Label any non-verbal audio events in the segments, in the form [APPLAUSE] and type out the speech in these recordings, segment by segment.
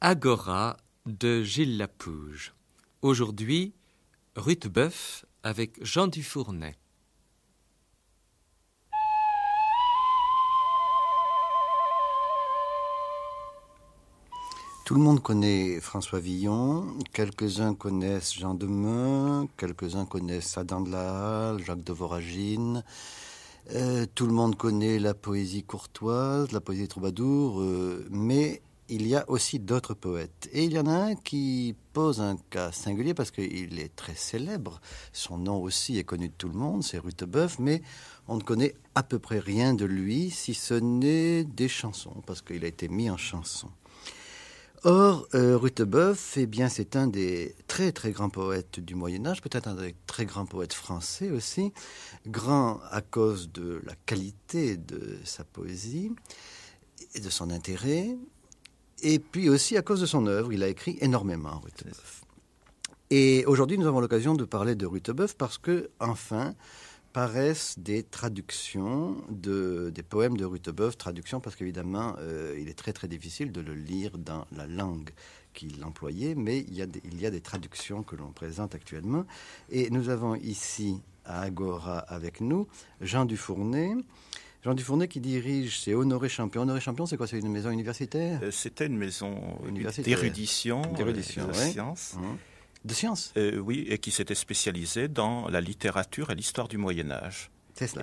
Agora de Gilles Lapouge. Aujourd'hui, Ruth Boeuf avec Jean Dufournet. Tout le monde connaît François Villon, quelques-uns connaissent Jean Demain, quelques-uns connaissent Adam de la Halle, Jacques de Voragine. Euh, tout le monde connaît la poésie courtoise, la poésie troubadour, euh, mais il y a aussi d'autres poètes. Et il y en a un qui pose un cas singulier parce qu'il est très célèbre. Son nom aussi est connu de tout le monde, c'est Rutebeuf, mais on ne connaît à peu près rien de lui si ce n'est des chansons, parce qu'il a été mis en chanson. Or, euh, Rutebeuf, eh bien, c'est un des très très grands poètes du Moyen Âge, peut-être un des très grands poètes français aussi, grand à cause de la qualité de sa poésie et de son intérêt, et puis aussi à cause de son œuvre, il a écrit énormément, Rutebeuf. Et aujourd'hui, nous avons l'occasion de parler de Rutebeuf parce que, enfin, paraissent des traductions de, des poèmes de Rutebeuf, traductions parce qu'évidemment, euh, il est très très difficile de le lire dans la langue qu'il employait, mais il y, a il y a des traductions que l'on présente actuellement. Et nous avons ici, à Agora, avec nous, Jean Dufournet, Jean Dufournet qui dirige, c'est Honoré Champion. Honoré Champion, c'est quoi C'est une maison universitaire euh, C'était une maison d'érudition, euh, d'érudition de science. sciences. Hein. De science euh, Oui, et qui s'était spécialisée dans la littérature et l'histoire du Moyen Âge. C'est cela.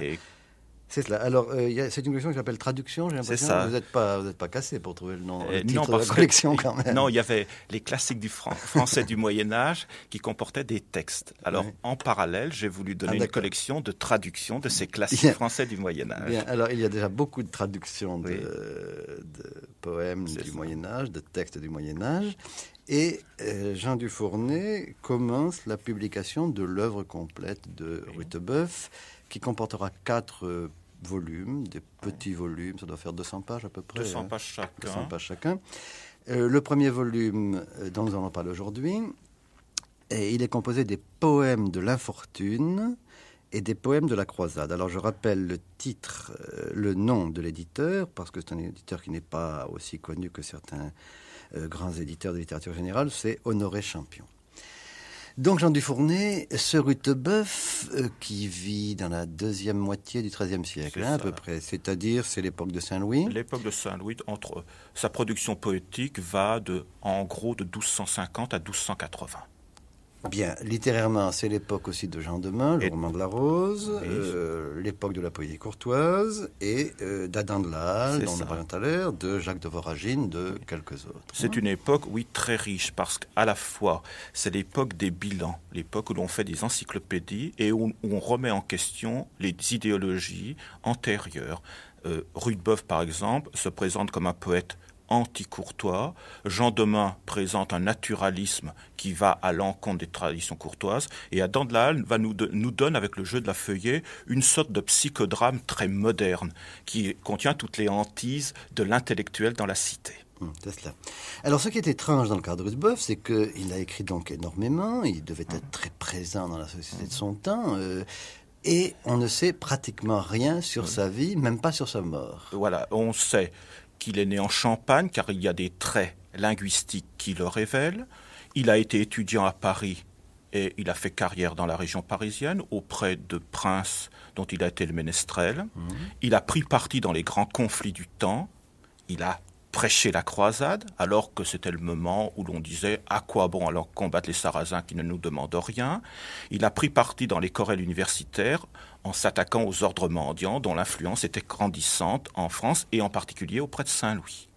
C'est cela. Alors, euh, c'est une collection que j'appelle Traduction, j'ai l'impression. Vous n'êtes pas, pas cassé pour trouver le nom euh, titre non, de la collection, quand même. Non, il y avait les classiques du français du Moyen-Âge qui comportaient des textes. Alors, en parallèle, j'ai voulu donner ah, une collection de traductions de ces classiques français du Moyen-Âge. alors, il y a déjà beaucoup de traductions de, poèmes du Moyen-Âge, de textes du Moyen-Âge. Et euh, Jean Dufournet commence la publication de l'œuvre complète de Rutebeuf qui comportera quatre volumes, des petits volumes, ça doit faire 200 pages à peu près. 200 hein. pages chacun. chacun. Euh, le premier volume euh, dont nous allons parler aujourd'hui, il est composé des poèmes de l'infortune et des poèmes de la croisade. Alors je rappelle le titre, euh, le nom de l'éditeur, parce que c'est un éditeur qui n'est pas aussi connu que certains grands éditeurs de littérature générale, c'est Honoré Champion. Donc Jean Dufournet, ce Ruteboeuf euh, qui vit dans la deuxième moitié du XIIIe siècle, hein, à peu près, c'est-à-dire c'est l'époque de Saint-Louis L'époque de Saint-Louis, entre euh, sa production poétique va de, en gros de 1250 à 1280. Bien, littérairement, c'est l'époque aussi de Jean Demain, le roman de la Rose, euh, l'époque de la poésie courtoise et euh, d'Adam de la, dont on parlé tout à l'heure, de Jacques de Voragine, de quelques autres. Hein. C'est une époque, oui, très riche parce qu'à la fois, c'est l'époque des bilans, l'époque où l'on fait des encyclopédies et où, on remet en question les idéologies antérieures. Euh, Rudeboeuf, par exemple, se présente comme un poète anti-courtois. Jean Demain présente un naturalisme qui va à l'encontre des traditions courtoises. Et Adam de la Halle va nous, donne, avec le jeu de la feuillée, une sorte de psychodrame très moderne qui contient toutes les hantises de l'intellectuel dans la cité. Hum, Alors, ce qui est étrange dans le cas de Rusbeuf, c'est qu'il a écrit donc énormément, il devait être très présent dans la société de son temps. Euh, et on ne sait pratiquement rien sur sa vie, même pas sur sa mort. Voilà, on sait qu'il est né en Champagne car il y a des traits linguistiques qui le révèlent. Il a été étudiant à Paris et il a fait carrière dans la région parisienne auprès de princes dont il a été le ménestrel. Mhm. Il a pris parti dans les grands conflits du temps. Il a prêché la croisade alors que c'était le moment où l'on disait à quoi bon alors combattre les Sarrasins qui ne nous demandent rien. Il a pris parti dans les querelles universitaires en s'attaquant aux ordres mendiants dont l'influence était grandissante en France et en particulier auprès de Saint-Louis.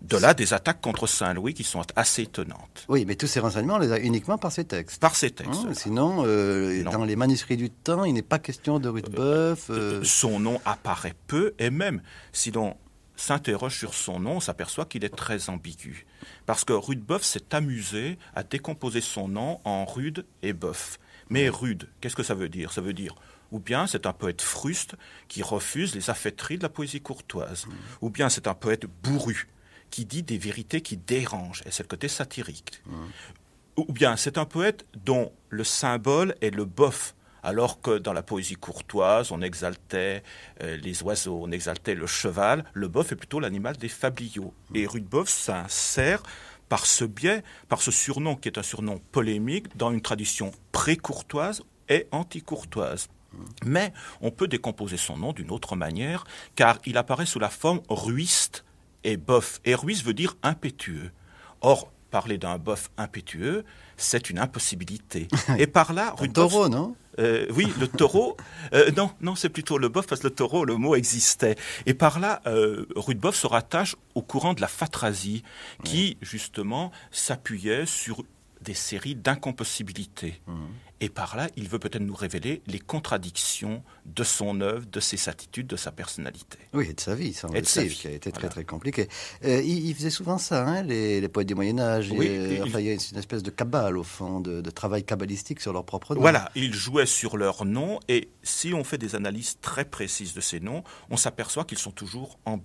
De là, des attaques contre Saint-Louis qui sont assez étonnantes. Oui, mais tous ces renseignements, on les a uniquement par ces textes. Par ces textes. Hein, sinon, euh, dans les manuscrits du temps, il n'est pas question de Rudebeuf. Euh, euh. Son nom apparaît peu, et même si l'on s'interroge sur son nom, on s'aperçoit qu'il est très ambigu. Parce que Rudebeuf s'est amusé à décomposer son nom en Rude et Boeuf. Mais Rude, qu'est-ce que ça veut dire Ça veut dire ou bien c'est un poète fruste qui refuse les affaîteries de la poésie courtoise, mm. ou bien c'est un poète bourru qui dit des vérités qui dérangent, et c'est le côté satirique. Mm. Ou bien c'est un poète dont le symbole est le boeuf, alors que dans la poésie courtoise, on exaltait euh, les oiseaux, on exaltait le cheval, le boeuf est plutôt l'animal des fabliaux. Mm. Et Rudeboeuf s'insère par ce biais, par ce surnom qui est un surnom polémique, dans une tradition pré-courtoise et anti-courtoise. Mais on peut décomposer son nom d'une autre manière, car il apparaît sous la forme ruiste et bof. Et ruiste veut dire impétueux. Or, parler d'un bof impétueux, c'est une impossibilité. [LAUGHS] Et par là, Le taureau, non euh, Oui, le taureau. [LAUGHS] Euh, non, non, c'est plutôt le bof, parce que le taureau, le mot existait. Et par là, euh, se rattache au courant de la fatrasie, qui justement s'appuyait sur des séries d'incompossibilités. Mhm. Et par là, il veut peut-être nous révéler les contradictions de son œuvre, de ses attitudes, de sa personnalité. Oui, et de sa vie, ça, qui a été très très compliqué. Euh, il, faisait souvent ça, hein, les, poètes du Moyen Âge. Euh, il... y a une, espèce de cabale, au fond, de, travail cabalistique sur leur propre nom. Voilà, ils jouaient sur leur nom, et si on fait des analyses très précises de ces noms, on s'aperçoit qu'ils sont toujours ambigus.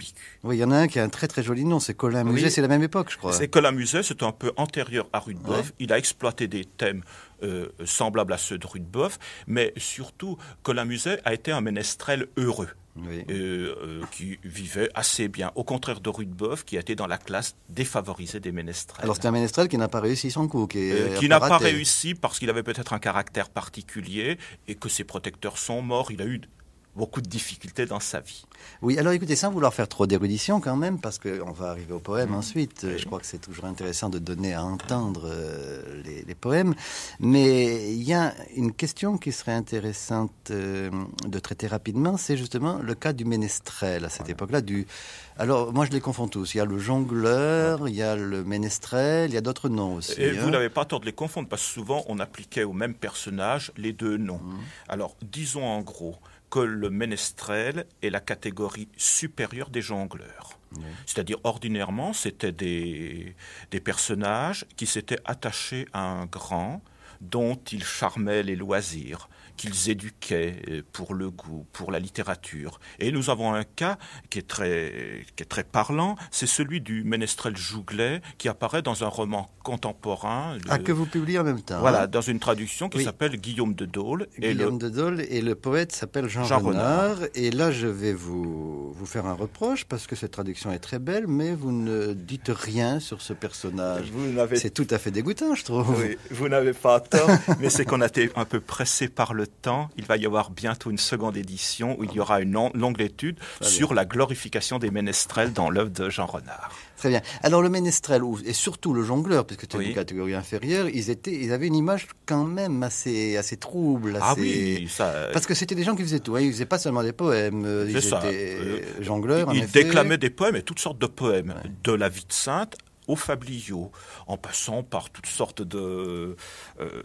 Oui, il y en a un qui a un très très joli nom, c'est Colin Muset, c'est la même époque, je crois. C'est Colin Muset, c'est un peu antérieur à Rudolph. Il a exploité des thèmes semblable euh, semblables à ceux de Rudebeuf, mais surtout Colin Muset a été un ménestrel heureux. Euh, euh, qui vivait assez bien, au contraire de Rudeboeuf, qui était dans la classe défavorisée des ménestrels. Alors c'est un ménestrel qui n'a pas réussi son coup, qui, qui n'a pas réussi parce qu'il avait peut-être un caractère particulier et que ses protecteurs sont morts. Il a eu beaucoup de difficultés dans sa vie. Oui, alors écoutez, sans vouloir faire trop d'érudition quand même, parce qu'on va arriver au poème mm. ensuite, euh, je crois que c'est toujours intéressant de donner à entendre euh, les, poèmes, mais il y a une question qui serait intéressante euh, de traiter rapidement, c'est justement le cas du ménestrel à cette époque-là. Du... Alors moi je les confonds tous, il y a le jongleur, il y a le ménestrel, il y a d'autres noms aussi. Et vous hein. n'avez pas tort de les confondre, parce que souvent on appliquait au même personnage les deux noms. Mm. Alors disons en gros, que le ménestrel est la catégorie supérieure des jongleurs. C'est-à-dire, ordinairement, c'était des personnages qui s'étaient attachés à un grand dont ils charmaient les loisirs qu'ils éduquaient euh, pour le goût, pour la littérature. Et nous avons un cas qui est très, qui est très parlant, c'est celui du ménestrel Jouglet qui apparaît dans un roman contemporain. ah, que vous publiez en même temps. Voilà, hein. dans une traduction qui s'appelle Guillaume de Dole. Guillaume de Dole et le poète s'appelle Jean, Renard. Et là, je vais vous, vous faire un reproche parce que cette traduction est très belle, mais vous ne dites rien sur ce personnage. C'est tout à fait dégoûtant, je trouve. Oui, vous n'avez pas tort, [LAUGHS] mais c'est qu'on a été un peu pressé par le temps, il va y avoir bientôt une seconde édition où il y ah aura une longue étude sur la glorification des ménestrels dans l'œuvre de Jean Renard. Très bien. Alors le ménestrel, et surtout le jongleur, puisque tu es une catégorie inférieure, ils, avaient une image quand même assez, assez trouble. Ah oui, euh, Parce que c'était des gens qui faisaient tout. Ils hein. Ils faisaient pas seulement des poèmes, euh, ils étaient euh, jongleurs. Ils, déclamaient des poèmes et toutes sortes de poèmes, de la vie de sainte au Fabliau, en passant par toutes sortes de, euh,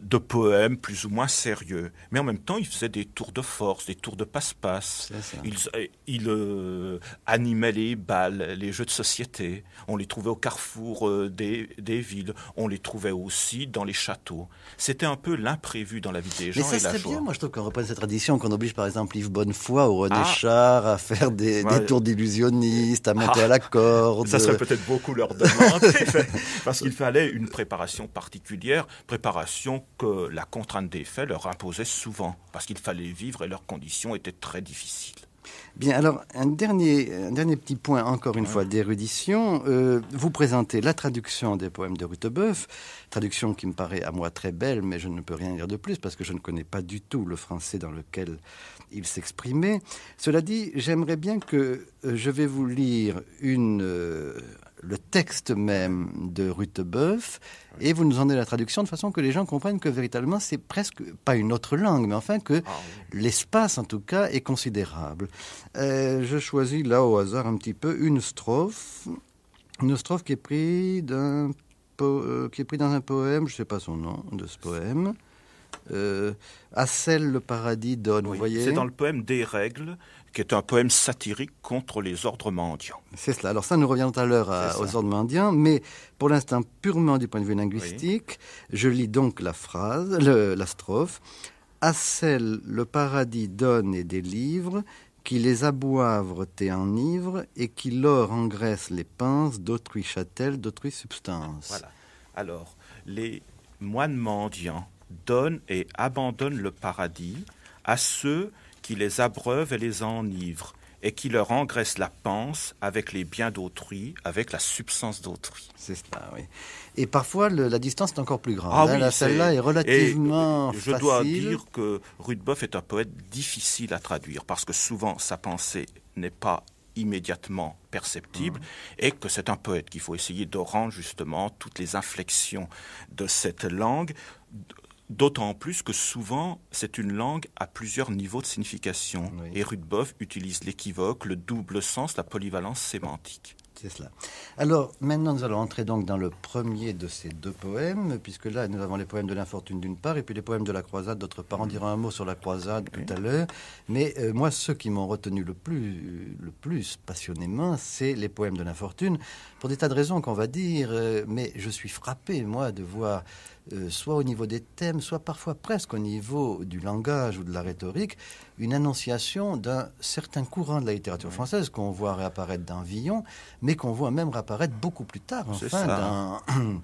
de poèmes plus ou moins sérieux. Mais en même temps, il faisait des tours de force, des tours de passe-passe. Il, euh, il euh, animait les balles, les jeux de société. On les trouvait au carrefour des, des, villes. On les trouvait aussi dans les châteaux. C'était un peu l'imprévu dans la vie des gens. Mais ça, c'est bien, moi, je trouve qu'on reprenne cette tradition, qu'on oblige par exemple Yves Bonnefoy ou René ah. Char à faire des, tours d'illusionnistes, à monter ah. à la corde. Ça serait peut-être beaucoup leur demande, [LAUGHS] parce qu'il fallait une préparation particulière, préparation que la contrainte des faits leur imposait souvent, parce qu'il fallait vivre et leurs conditions étaient très difficiles. Bien, alors un dernier, un dernier petit point, encore une fois, d'érudition. Euh, vous présentez la traduction des poèmes de Rutebeuf, traduction qui me paraît à moi très belle, mais je ne peux rien dire de plus parce que je ne connais pas du tout le français dans lequel il s'exprimait. Cela dit, j'aimerais bien que euh, je vais vous lire une, euh, le texte même de Ruteboeuf, et vous nous en donnez la traduction de façon que les gens comprennent que véritablement c'est presque pas une autre langue, mais enfin que ah l'espace en tout cas est considérable. Euh, je choisis là au hasard un petit peu une strophe, une strophe qui est prise d'un euh, qui est pris dans un poème, je ne sais pas son nom de ce poème. Euh, à celle le paradis donne, vous voyez. C'est dans le poème des règles qui est un poème satirique contre les ordres mendiants. C'est cela. Alors ça, nous revient tout à l'heure euh, aux ordres mendiants, mais pour l'instant, purement du point de vue linguistique, je lis donc la phrase, la strophe. À celle le paradis donne et délivre, qui les aboivre, et enivre, et qui l'or engraisse les pinces d'autrui châtel, d'autrui substance. Voilà. Alors, les moines mendiants donnent et abandonnent le paradis à ceux qui les abreuve et les enivre, et qui leur engraisse la panse avec les biens d'autrui, avec la substance d'autrui. C'est ça, oui. Et parfois, la distance est encore plus grande. Ah hein, celle-là est relativement facile. Je dois dire que Rudeboff est un poète difficile à traduire, parce que souvent, sa pensée n'est pas immédiatement perceptible mmh. et que c'est un poète qu'il faut essayer d'oranger, justement toutes les inflexions de cette langue D'autant plus que souvent, c'est une langue à plusieurs niveaux de signification. Et Rudboff utilise l'équivoque, le double sens, la polyvalence sémantique. C'est cela. Alors, maintenant, nous allons entrer donc dans le premier de ces deux poèmes, puisque là, nous avons les poèmes de l'infortune d'une part, et puis les poèmes de la croisade d'autre part. On mm. dira un mot sur la croisade tout à l'heure. Mais euh, moi, ceux qui m'ont retenu le plus, le plus passionnément, c'est les poèmes de l'infortune, pour des tas de raisons qu'on va dire. Euh, mais je suis frappé, moi, de voir euh, soit au niveau des thèmes, soit parfois presque au niveau du langage ou de la rhétorique, une annonciation d'un certain courant de la littérature française qu'on voit réapparaître dans Villon, mais qu'on voit même réapparaître beaucoup plus tard, enfin, dans,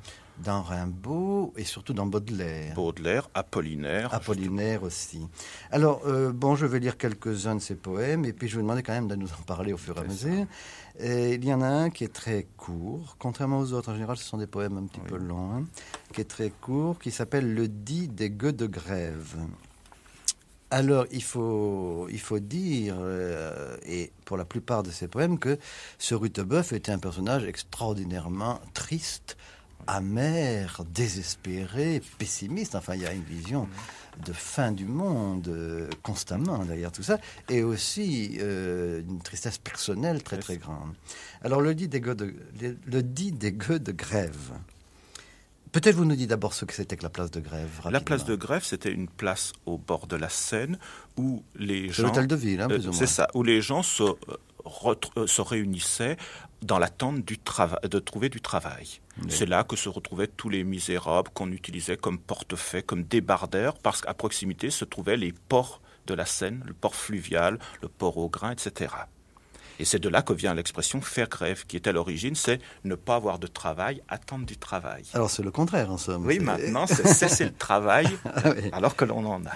dans Rimbaud et surtout dans Baudelaire. Baudelaire, Apollinaire. Apollinaire aussi. Alors, euh, bon, je vais lire quelques-uns de ses poèmes et puis je vais demander quand même de nous en parler au fur et à mesure. Et il y en a un qui est très court, contrairement aux autres. En général, ce sont des poèmes un petit peu longs, hein, qui est très court, qui s'appelle Le dit des gueux de grève. Alors, il faut, il faut dire, euh, et pour la plupart de ses poèmes, que ce Ruteboeuf était un personnage extraordinairement triste, amère, désespéré, pessimiste. Enfin, il y a une vision de fin du monde euh, constamment derrière tout ça, et aussi euh, une tristesse personnelle très très grande. Alors le dit des gueux de, le dit des de grève. Peut-être vous nous dites d'abord ce que c'était que la place de grève. La place de grève, c'était une place au bord de la Seine où les gens. Hein, euh, c'est ça, où les gens se, se réunissaient dans l'attente de trouver du travail. C'est là que se retrouvaient tous les misérables qu'on utilisait comme portefaix, comme débardeurs, parce qu'à proximité se trouvaient les ports de la Seine, le port fluvial, le port au grain, etc. Et c'est de là que vient l'expression faire grève, qui est à l'origine, c'est ne pas avoir de travail, attendre du travail. Alors c'est le contraire en somme. Oui, maintenant [LAUGHS] c'est cesser le travail ah alors que l'on en a.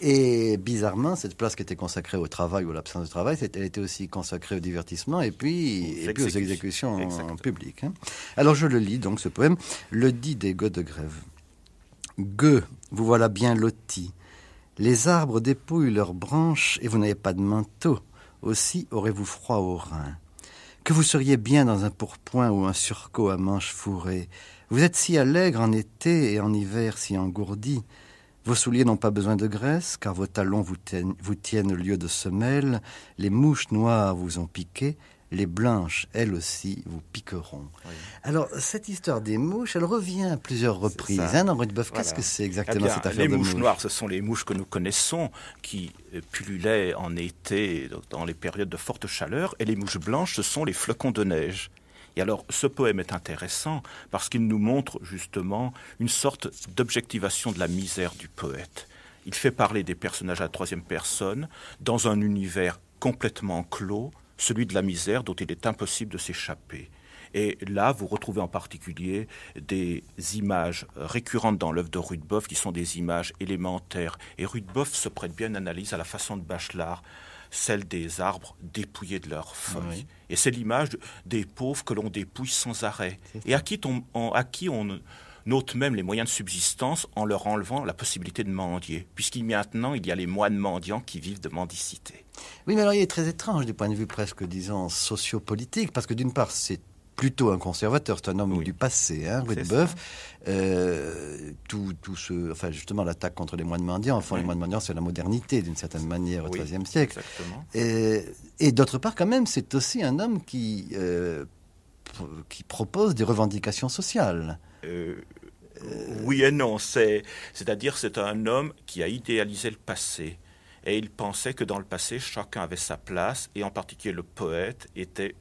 Et bizarrement, cette place qui était consacrée au travail ou à l'absence de travail, elle était aussi consacrée au divertissement et puis, aux exécutions en public. Hein. Alors je le lis, donc ce poème, le dit des gueux de grève. Gueux, vous voilà bien lotis. Les arbres dépouillent leurs branches et vous n'avez pas de manteau. Aussi aurez-vous froid aux reins. Que vous seriez bien dans un pourpoint ou un surcot à manches fourrées. Vous êtes si allègre en été et en hiver si engourdi. Vos souliers n'ont pas besoin de graisse, car vos talons vous, tiennent, vous lieu de semelle, les mouches noires vous ont piqué, les blanches, elles aussi, vous piqueront. Alors, cette histoire des mouches, elle revient à plusieurs reprises. Hein, dans de qu'est-ce que c'est exactement eh cette affaire de mouches, mouches noires, ce sont les mouches que nous connaissons, qui euh, pullulaient en été, dans les périodes de forte chaleur, et les mouches blanches, ce sont les flocons de neige et alors, ce poème est intéressant parce qu'il nous montre justement une sorte d'objectivation de la misère du poète. Il fait parler des personnages à la troisième personne dans un univers complètement clos, celui de la misère dont il est impossible de s'échapper. Et là, vous retrouvez en particulier des images récurrentes dans l'œuvre de Rudboff qui sont des images élémentaires. Et Rudboff se prête bien une analyse à la façon de Bachelard, celle des arbres dépouillés de leurs ah feuilles. Et c'est l'image des pauvres que l'on dépouille sans arrêt, et à qui on, à qui on note même les moyens de subsistance en leur enlevant la possibilité de mendier, puisqu'il maintenant il y a les moines mendiants qui vivent de mendicité. Oui, mais alors il est très étrange du point de vue presque, disons, sociopolitique, parce que d'une part c'est plutôt un conservateur, c'est un homme du passé, hein, euh, tout, tout ce, enfin justement l'attaque contre les moines mendiants. Enfin, les moines mendiants, c'est la modernité d'une certaine manière au XIIIe siècle. Exactement. Et, d'autre part, quand même, c'est aussi un homme qui euh, qui propose des revendications sociales. Euh, oui et non, c'est c'est-à-dire c'est un homme qui a idéalisé le passé et il pensait que dans le passé chacun avait sa place et en particulier le poète était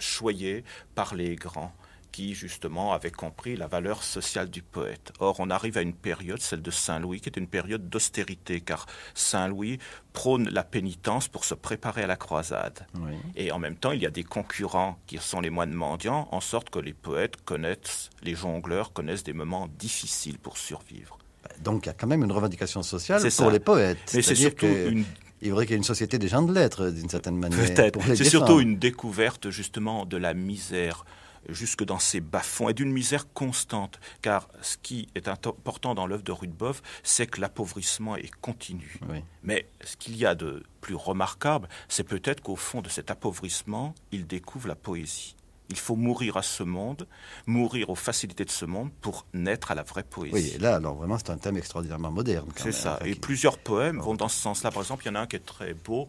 choyé par les grands qui justement avaient compris la valeur sociale du poète. Or, on arrive à une période, celle de Saint-Louis, qui est une période d'austérité, car Saint-Louis prône la pénitence pour se préparer à la croisade. Et en même temps, il y a des concurrents qui sont les moines mendiants, en sorte que les poètes connaissent, les jongleurs connaissent des moments difficiles pour survivre. Bah, donc il y a quand même une revendication sociale pour les poètes. Mais c'est surtout une il vrai qu'il y a une société des gens de lettres, d'une certaine manière. Peut-être. C'est surtout une découverte, justement, de la misère jusque dans ses bas-fonds et d'une misère constante. Car ce qui est important dans l'œuvre de Rudebov c'est que l'appauvrissement est continu. Mais ce qu'il y a de plus remarquable, c'est peut-être qu'au fond de cet appauvrissement, il découvre la poésie. Il faut mourir à ce monde, mourir aux facilités de ce monde pour naître à la vraie poésie. Oui, là, alors vraiment, c'est un thème extraordinairement moderne. C'est ça. Hein, et plusieurs poèmes vont dans ce sens-là. Par exemple, il y en a un qui est très beau.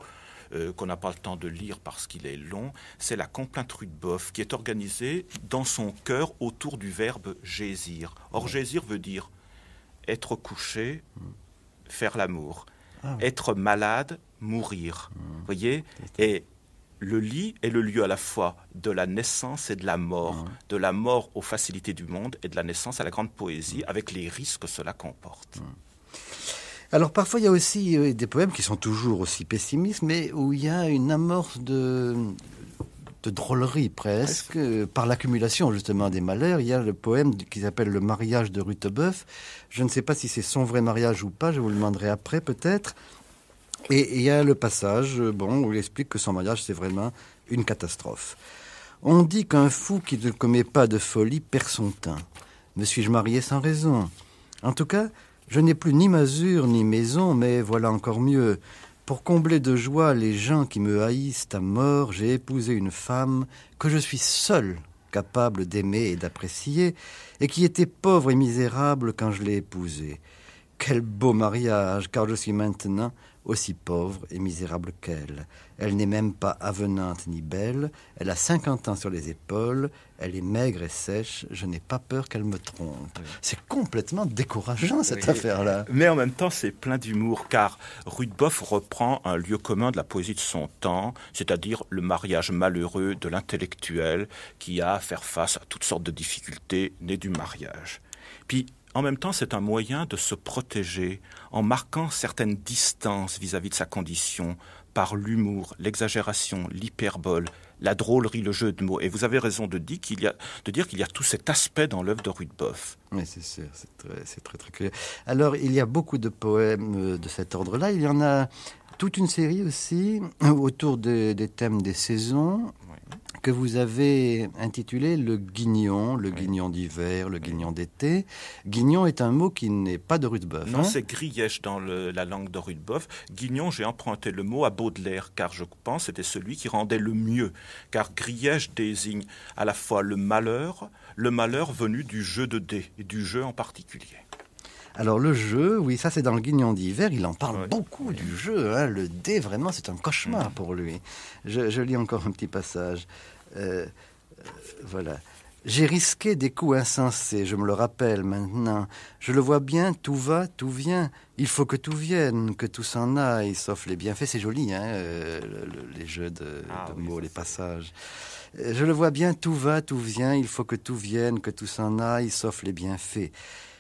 Euh, qu'on n'a pas le temps de lire parce qu'il est long, c'est la complainte Boeuf, qui est organisée dans son cœur autour du verbe gésir. Or, jésir » gésir veut dire être couché, mm. faire l'amour, ah être malade, mourir. Mm. Vous voyez Et le lit est le lieu à la fois de la naissance et de la mort, de la mort aux facilités du monde et de la naissance à la grande poésie, avec les risques que cela comporte. Alors parfois il y a aussi euh, des poèmes qui sont toujours aussi pessimistes, mais où il y a une amorce de, drôlerie presque, par l'accumulation justement des malheurs. Il y a le poème qui s'appelle Le mariage de Rutebeuf. Je ne sais pas si c'est son vrai mariage ou pas, je vous le demanderai après peut-être. Et il y a le passage euh, bon, où il explique que son mariage, c'est vraiment une catastrophe. On dit qu'un fou qui ne commet pas de folie perd son teint. Me suis-je marié sans raison En tout cas, je n'ai plus ni masure ni maison, mais voilà encore mieux. Pour combler de joie les gens qui me haïssent à mort, j'ai épousé une femme que je suis seul capable d'aimer et d'apprécier, et qui était pauvre et misérable quand je l'ai épousée. Quel beau mariage, car je suis maintenant aussi pauvre et misérable qu'elle. Elle, n'est même pas avenante ni belle, elle a 50 ans sur les épaules, elle est maigre et sèche, je n'ai pas peur qu'elle me trompe. C'est complètement décourageant cette affaire-là. Mais en même temps, c'est plein d'humour, car Rudboff reprend un lieu commun de la poésie de son temps, c'est-à-dire le mariage malheureux de l'intellectuel qui a à faire face à toutes sortes de difficultés nées du mariage. Puis en même temps, c'est un moyen de se protéger en marquant certaines distances vis-à-vis de sa condition par l'humour, l'exagération, l'hyperbole, la drôlerie, le jeu de mots. Et vous avez raison de dire qu'il y a, de dire qu'il y a tout cet aspect dans l'œuvre de ruy Oui, c'est sûr, c'est très, c'est très, très clair. Alors, il y a beaucoup de poèmes euh, de cet ordre-là. Il y en a toute une série aussi euh, autour des thèmes des saisons que vous avez intitulé le guignon, le guignon d'hiver, le guignon d'été. Guignon est un mot qui n'est pas de Rudebeuf. Non, hein c'est grillèche dans la langue de Rudebeuf. Guignon, j'ai emprunté le mot à Baudelaire, car je pense c'était celui qui rendait le mieux. Car grillèche désigne à la fois le malheur, le malheur venu du jeu de dés, et du jeu en particulier. Alors le jeu, oui, ça c'est dans le Guignon d'hiver, il en parle beaucoup du jeu. Hein. Le dé, vraiment, c'est un cauchemar pour lui. Je, lis encore un petit passage. Euh, voilà. J'ai risqué des coups insensés, je me le rappelle maintenant. Je le vois bien, tout va, tout vient. Il faut que tout vienne, que tout s'en aille, sauf les bienfaits. C'est joli, hein, euh, les jeux de, ah mots, les passages. Euh, je le vois bien, tout va, tout vient. Il faut que tout vienne, que tout s'en aille, sauf les bienfaits.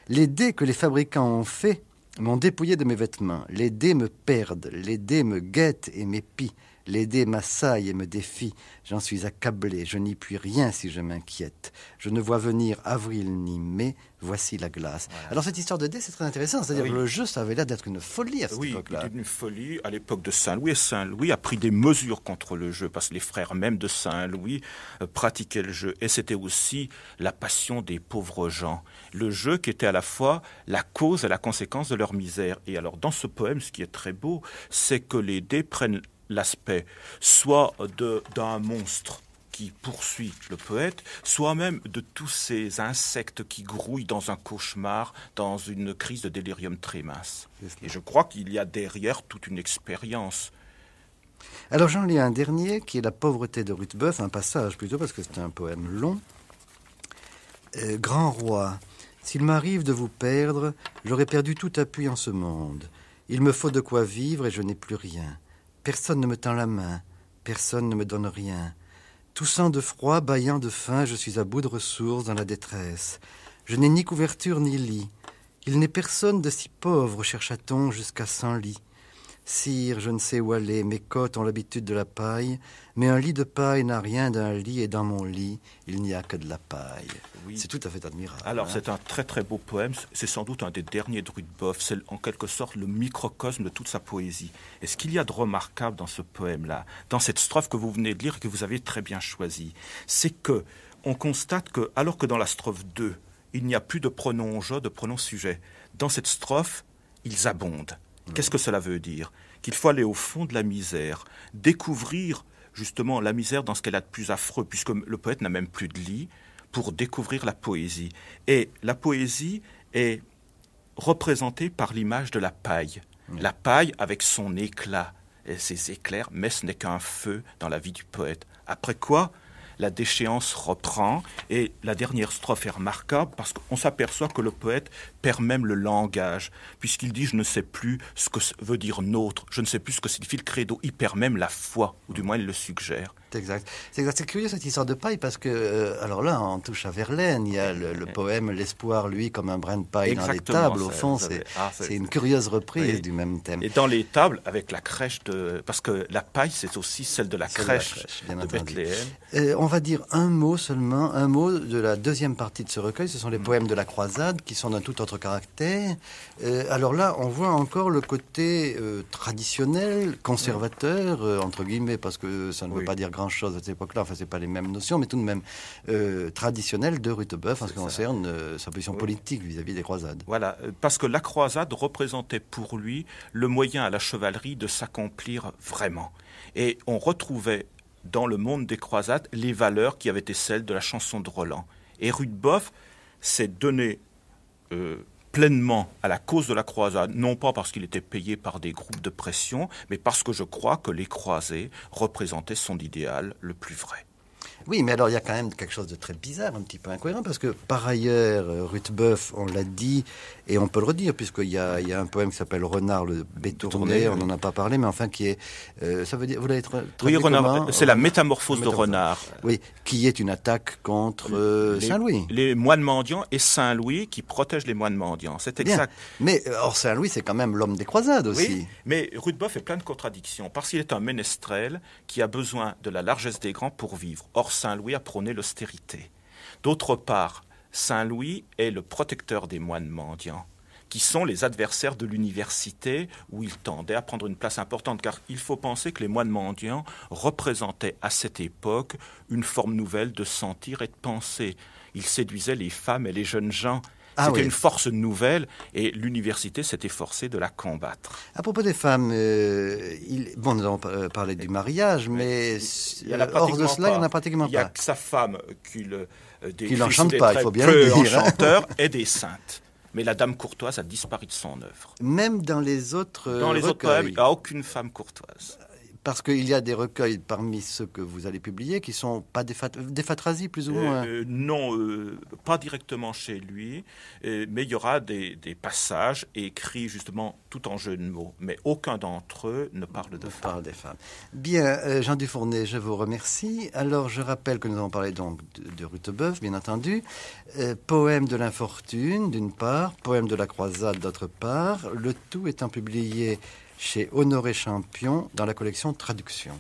Les dés que les fabricants ont faits m'ont dépouillé de mes vêtements. Les dés me perdent, les dés me guettent et m'épient. Les dés m'assaillent et me défient. J'en suis accablé. Je n'y puis rien si je m'inquiète. Je ne vois venir avril ni mai. Voici la glace. Alors, cette histoire de dés, c'est très intéressant. C'est-à-dire que le jeu, ça avait l'air d'être une folie à cette oui, époque-là. une folie à l'époque de Saint-Louis. Et Saint-Louis a pris des mesures contre le jeu parce que les frères même de Saint-Louis euh, pratiquaient le jeu. Et c'était aussi la passion des pauvres gens. Le jeu qui était à la fois la cause et la conséquence de leur misère. Et alors, dans ce poème, ce qui est très beau, c'est que les dés prennent l'aspect soit d'un monstre qui poursuit le poète, soit même de tous ces insectes qui grouillent dans un cauchemar, dans une crise de délirium tremens. Et je crois qu'il y a derrière toute une expérience. Alors j'en lis un dernier qui est La pauvreté de Ruthbeuf, un passage plutôt parce que c'est un poème long. Euh, Grand roi, s'il m'arrive de vous perdre, j'aurais perdu tout appui en ce monde. Il me faut de quoi vivre et je n'ai plus rien. Personne ne me tend la main, personne ne me donne rien. Toussant de froid, bâillant de faim, je suis à bout de ressources dans la détresse. Je n'ai ni couverture ni lit. Il n'est personne de si pauvre, chercha-t-on, jusqu'à cent lits. Sire, je ne sais où aller, mes côtes ont l'habitude de la paille, mais un lit de paille n'a rien d'un lit, et dans mon lit, il n'y a que de la paille. C'est tout à fait admirable. Alors, hein. c'est un très très beau poème, c'est sans doute un des derniers de boeuf, c'est en quelque sorte le microcosme de toute sa poésie. est ce qu'il y a de remarquable dans ce poème-là, dans cette strophe que vous venez de lire et que vous avez très bien choisie, c'est que on constate que, alors que dans la strophe 2, il n'y a plus de pronom je, de pronom sujet, dans cette strophe, ils abondent. Qu'est-ce que cela veut dire Qu'il faut aller au fond de la misère, découvrir justement la misère dans ce qu'elle a de plus affreux, puisque le poète n'a même plus de lit, pour découvrir la poésie. Et la poésie est représentée par l'image de la paille. La paille avec son éclat et ses éclairs, mais ce n'est qu'un feu dans la vie du poète. Après quoi, la déchéance reprend. Et la dernière strophe est remarquable parce qu'on s'aperçoit que le poète perd même le langage, puisqu'il dit Je ne sais plus ce que veut dire nôtre, je ne sais plus ce que signifie le credo. Il perd même la foi, ou du moins il le suggère. C'est exact. C'est curieux cette histoire de paille parce que, euh, alors là, on touche à Verlaine. Il y a le, poème L'espoir, lui, comme un brin de paille dans les tables. Au fond, ah, c'est une curieuse reprise du même thème. Et dans les tables, avec la crèche de. Parce que la paille, c'est aussi celle de la, crèche, de, Bethléem. Euh, va dire un mot seulement, un mot de la deuxième partie de ce recueil. Ce sont les mm. poèmes de la croisade qui sont d'un tout autre caractère. Euh, alors là, on voit encore le côté euh, traditionnel, conservateur, mm. euh, entre guillemets, parce que ça ne veut pas dire grand-chose à cette époque-là. Enfin, c'est pas les mêmes notions, mais tout de même traditionnel de Rutebeuf en ce qui concerne sa position politique vis à -vis des croisades. Voilà, parce que la croisade représentait pour lui le moyen à la chevalerie de s'accomplir vraiment. Et on retrouvait dans le monde des croisades les valeurs qui avaient été celles de la chanson de Roland. Et Rudeboff s'est donné euh, pleinement à la cause de la croisade, non pas parce qu'il était payé par des groupes de pression, mais parce que je crois que les croisés représentaient son idéal le plus vrai. Oui, mais alors il y a quand même quelque chose de très bizarre, un petit peu incohérent, parce que par ailleurs, euh, Ruth on l'a dit, et on peut le redire, puisqu'il y, a, un poème qui s'appelle Renard le bétourné, on n'en a pas parlé, mais enfin qui est. Euh, ça veut dire. Vous l'avez Renard, c'est la métamorphose, de renard. Oui, qui est une attaque contre euh, Saint-Louis. Les moines mendiants et Saint-Louis qui protègent les moines mendiants, c'est exact. Mais or, Saint-Louis, c'est quand même l'homme des croisades aussi. mais Ruth Boeuf est plein de contradictions, parce qu'il est un ménestrel qui a besoin de la largesse des grands pour vivre. Or, Saint Louis a prôné l'austérité. D'autre part, Saint Louis est le protecteur des moines mendiants qui sont les adversaires de l'université où il tendait à prendre une place importante, car il faut penser que les moines mendiants représentaient à cette époque une forme nouvelle de sentir et de penser. Ils séduisaient les femmes et les jeunes gens, ah C'était une force nouvelle et l'université s'était efforcée de la combattre. À propos des femmes, euh, bon, nous avons euh, parlé du mariage, mais il euh, hors de cela, il n'y en a pratiquement pas. Il n'y a que sa femme qui pas, il faut bien le dire. Hein. enchanteur et des saintes. Mais la dame courtoise a disparu de son œuvre. Même dans les autres. Dans les autres poèmes, ah il n'y a aucune femme courtoise parce qu'il y a des recueils parmi ceux que vous allez publier qui sont pas des, fatrasies, plus ou moins euh, euh, Non, euh, pas directement chez lui, mais il y aura des, passages écrits justement tout en jeu de mots, mais aucun d'entre eux ne parle de femmes. Bien, Jean Dufournet, je vous remercie. Alors, je rappelle que nous avons parlé donc de, de bien entendu, poème de l'infortune d'une part, poème de la croisade d'autre part, le tout étant publié chez Honoré Champion dans la collection Traduction.